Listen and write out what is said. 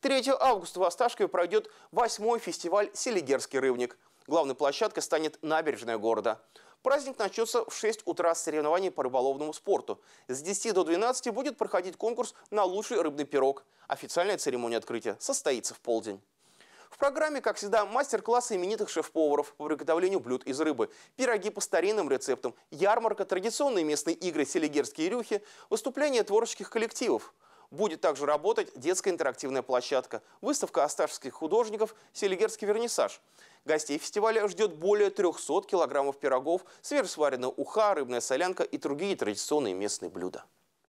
3 августа в Осташкове пройдет восьмой фестиваль «Селигерский рыбник». Главной площадкой станет набережная города. Праздник начнется в 6 утра с соревнований по рыболовному спорту. С 10 до 12 будет проходить конкурс на лучший рыбный пирог. Официальная церемония открытия состоится в полдень. В программе, как всегда, мастер-классы именитых шеф-поваров по приготовлению блюд из рыбы, пироги по старинным рецептам, ярмарка, традиционные местные игры «Селигерские рюхи», выступления творческих коллективов. Будет также работать детская интерактивная площадка, выставка осташских художников, селигерский вернисаж. Гостей фестиваля ждет более 300 килограммов пирогов, свежесваренная уха, рыбная солянка и другие традиционные местные блюда.